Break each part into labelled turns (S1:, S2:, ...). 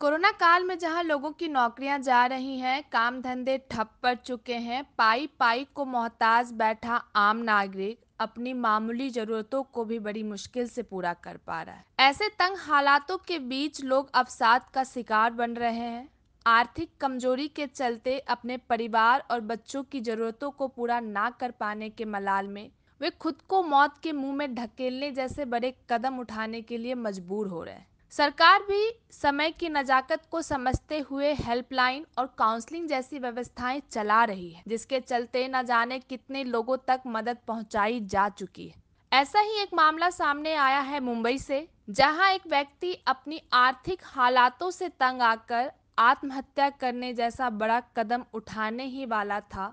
S1: corona काल में जहां लोगों की नौकरियां जा रही हैं काम धंधे ठप पड़ चुके हैं पाई पाई को मोहताज बैठा आम नागरिक अपनी मामूली जरूरतों को भी बड़ी मुश्किल से पूरा कर पा रहा है ऐसे तंग हालातों के बीच लोग अवसाद का शिकार बन रहे हैं आर्थिक कमजोरी के चलते अपने परिवार और बच्चों की जरूरतों को पूरा ना कर पाने के मलाल में वे खुद को मौत के मुंह में ढकेलने जैसे बड़े कदम उठाने के लिए मजबूर हो रहे हैं सरकार भी समय की नजाकत को समझते हुए हेल्पलाइन और काउंसलिंग जैसी व्यवस्थाएं चला रही है जिसके चलते न जाने कितने लोगों तक मदद पहुंचाई जा चुकी है ऐसा ही एक मामला सामने आया है मुंबई से जहां एक व्यक्ति अपनी आर्थिक हालातों से तंग आकर आत्महत्या करने जैसा बड़ा कदम उठाने ही वाला था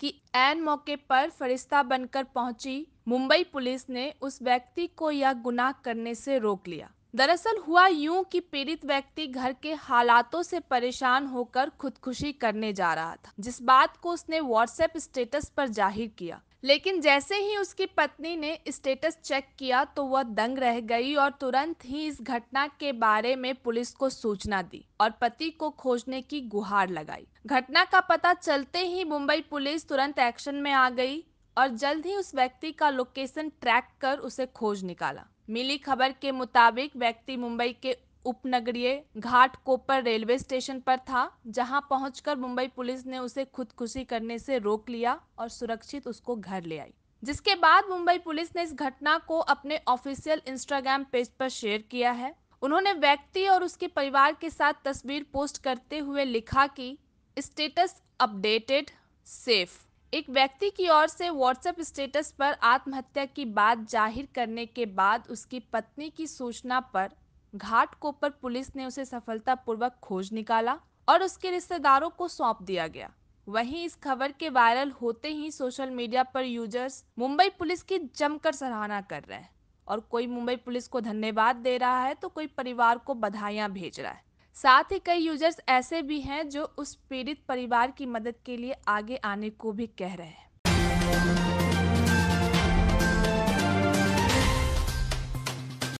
S1: कि ऐन मौके पर फरिश्ता बनकर पहुंची मुंबई पुलिस ने उस व्यक्ति को यह गुनाह करने से रोक लिया दरअसल हुआ यूं कि पीड़ित व्यक्ति घर के हालातों से परेशान होकर खुदकुशी करने जा रहा था जिस बात को उसने व्हाट्सएप स्टेटस पर जाहिर किया लेकिन जैसे ही उसकी पत्नी ने स्टेटस चेक किया तो वह दंग रह गई और तुरंत ही इस घटना के बारे में पुलिस को सूचना दी और पति को खोजने की गुहार लगाई घटना का पता चलते ही मुंबई पुलिस तुरंत एक्शन में आ गई और जल्द ही उस व्यक्ति का लोकेशन ट्रैक कर उसे खोज निकाला मिली खबर के मुताबिक व्यक्ति मुंबई के उपनगरीय घाट कोपर रेलवे स्टेशन पर था जहां पहुंचकर मुंबई पुलिस ने उसे खुदकुशी करने से रोक लिया और सुरक्षित उसको घर ले आई जिसके बाद मुंबई पुलिस ने इस घटना को अपने ऑफिशियल इंस्टाग्राम पेज पर शेयर किया है उन्होंने व्यक्ति और उसके परिवार के साथ तस्वीर पोस्ट करते हुए लिखा कि स्टेटस अपडेटेड सेफ एक व्यक्ति की ओर से व्हाट्सएप स्टेटस पर आत्महत्या की बात जाहिर करने के बाद उसकी पत्नी की सूचना पर घाटकोपर पुलिस ने उसे सफलतापूर्वक खोज निकाला और उसके रिश्तेदारों को सौंप दिया गया वहीं इस खबर के वायरल होते ही सोशल मीडिया पर यूजर्स मुंबई पुलिस की जमकर सराहना कर रहे हैं और कोई मुंबई पुलिस को धन्यवाद दे रहा है तो कोई परिवार को बधाइयां भेज रहा है साथ ही कई यूजर्स ऐसे भी हैं जो उस पीड़ित परिवार की मदद के लिए आगे आने को भी कह रहे हैं